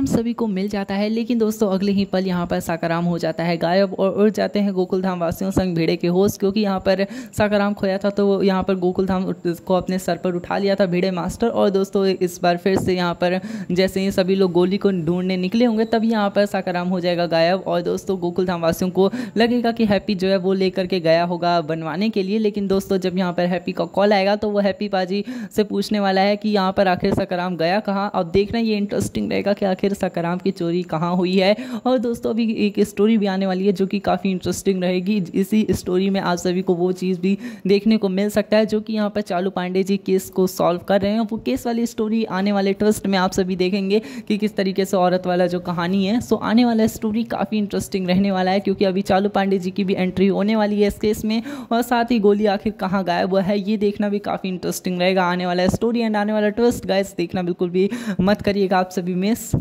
हम सभी को मिल जाता है लेकिन दोस्तों अगले ही पल यहाँ पर साकाराम हो जाता है गायब और उड़ जाते हैं गोकुल धाम वासियों संग भेड़े के होश क्योंकि यहाँ पर साकाराम खोया था तो यहाँ पर गोकुल धाम को अपने सर पर उठा लिया था भेड़े मास्टर और दोस्तों इस बार फिर से यहाँ पर जैसे ही सभी लोग गोली को ढूंढने निकले होंगे तभी यहाँ पर साकाराम हो जाएगा गायब और दोस्तों गोकुल धाम वासियों को लगेगा कि हैप्पी जो है वो लेकर के गया होगा बनवाने के लिए लेकिन दोस्तों जब यहाँ पर हैप्पी का कॉल आएगा तो वो हैप्पी पाजी से पूछने वाला है कि यहाँ पर आखिर साकाराम गया कहाँ अब देखना ये इंटरेस्टिंग रहेगा कि आखिर आखिर सकराम की चोरी कहाँ हुई है और दोस्तों अभी एक स्टोरी भी आने वाली है जो कि काफ़ी इंटरेस्टिंग रहेगी इसी स्टोरी में आप सभी को वो चीज़ भी देखने को मिल सकता है जो कि यहाँ पर चालू पांडे जी केस को सॉल्व कर रहे हैं वो केस वाली स्टोरी आने वाले ट्विस्ट में आप सभी देखेंगे कि किस तरीके से औरत वाला जो कहानी है सो आने वाला स्टोरी काफ़ी इंटरेस्टिंग रहने वाला है क्योंकि अभी चालू पांडे जी की भी एंट्री होने वाली है इस केस में और साथ ही गोली आखिर कहाँ गायब हुआ है ये देखना भी काफ़ी इंटरेस्टिंग रहेगा आने वाला स्टोरी एंड आने वाला ट्विस्ट गाइस देखना बिल्कुल भी मत करिएगा आप सभी मिस